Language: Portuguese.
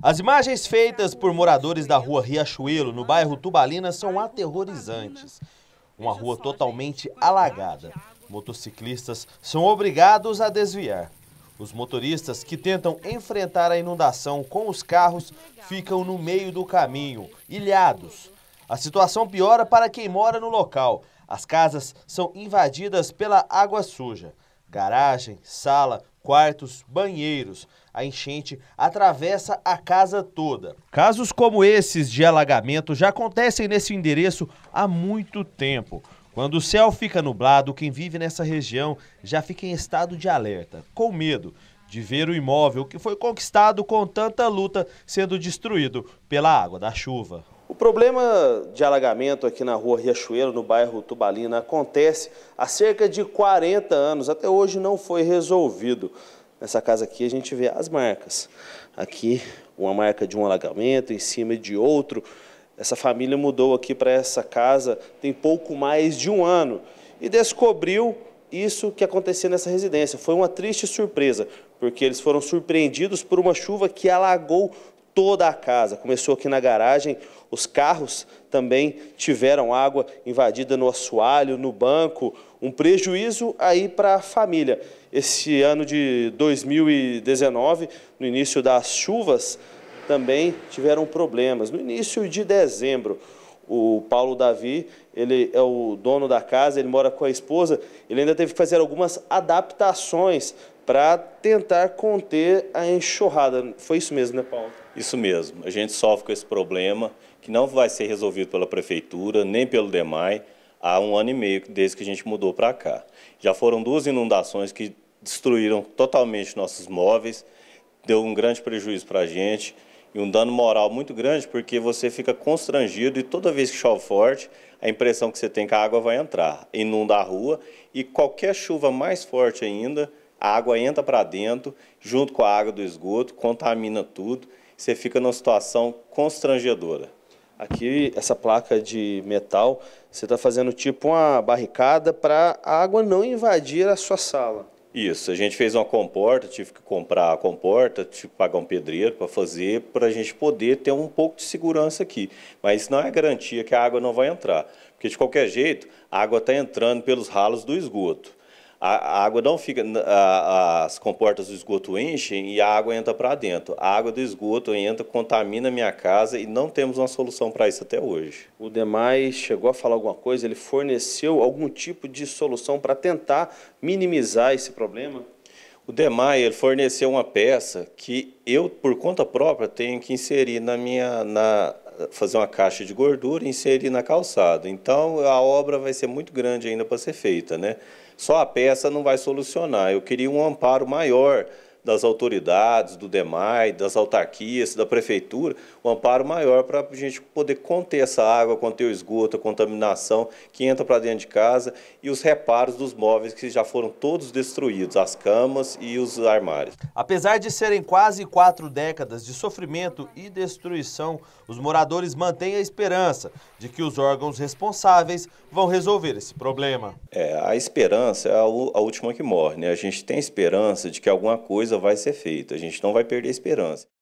As imagens feitas por moradores da rua Riachuelo, no bairro Tubalina, são aterrorizantes. Uma rua totalmente alagada. Motociclistas são obrigados a desviar. Os motoristas que tentam enfrentar a inundação com os carros ficam no meio do caminho, ilhados. A situação piora para quem mora no local. As casas são invadidas pela água suja garagem, sala, quartos, banheiros. A enchente atravessa a casa toda. Casos como esses de alagamento já acontecem nesse endereço há muito tempo. Quando o céu fica nublado, quem vive nessa região já fica em estado de alerta, com medo de ver o imóvel que foi conquistado com tanta luta sendo destruído pela água da chuva. O problema de alagamento aqui na rua Riachuelo, no bairro Tubalina, acontece há cerca de 40 anos. Até hoje não foi resolvido. Nessa casa aqui a gente vê as marcas. Aqui uma marca de um alagamento, em cima de outro. Essa família mudou aqui para essa casa tem pouco mais de um ano e descobriu isso que aconteceu nessa residência. Foi uma triste surpresa, porque eles foram surpreendidos por uma chuva que alagou toda a casa. Começou aqui na garagem, os carros também tiveram água invadida no assoalho, no banco, um prejuízo aí para a família. Esse ano de 2019, no início das chuvas, também tiveram problemas. No início de dezembro, o Paulo Davi, ele é o dono da casa, ele mora com a esposa, ele ainda teve que fazer algumas adaptações para tentar conter a enxurrada. Foi isso mesmo, né, Paulo? Isso mesmo. A gente sofre com esse problema que não vai ser resolvido pela prefeitura nem pelo DEMAI há um ano e meio desde que a gente mudou para cá. Já foram duas inundações que destruíram totalmente nossos móveis, deu um grande prejuízo para a gente e um dano moral muito grande, porque você fica constrangido e toda vez que chove forte, a impressão que você tem é que a água vai entrar, inunda a rua e qualquer chuva mais forte ainda, a água entra para dentro, junto com a água do esgoto, contamina tudo, você fica numa situação constrangedora. Aqui, essa placa de metal, você está fazendo tipo uma barricada para a água não invadir a sua sala. Isso, a gente fez uma comporta, tive que comprar a comporta, tive que pagar um pedreiro para fazer, para a gente poder ter um pouco de segurança aqui. Mas não é garantia que a água não vai entrar, porque de qualquer jeito a água está entrando pelos ralos do esgoto. A, a água não fica, a, as comportas do esgoto enchem e a água entra para dentro. A água do esgoto entra, contamina a minha casa e não temos uma solução para isso até hoje. O Demais chegou a falar alguma coisa? Ele forneceu algum tipo de solução para tentar minimizar esse problema? O Demai ele forneceu uma peça que eu, por conta própria, tenho que inserir na minha, na, fazer uma caixa de gordura e inserir na calçada. Então, a obra vai ser muito grande ainda para ser feita, né? Só a peça não vai solucionar. Eu queria um amparo maior das autoridades, do DEMAI, das autarquias, da prefeitura, um amparo maior para a gente poder conter essa água, conter o esgoto, a contaminação que entra para dentro de casa e os reparos dos móveis que já foram todos destruídos, as camas e os armários. Apesar de serem quase quatro décadas de sofrimento e destruição, os moradores mantêm a esperança de que os órgãos responsáveis vão resolver esse problema. É, a esperança é a última que morre, né? A gente tem esperança de que alguma coisa coisa vai ser feita, a gente não vai perder a esperança.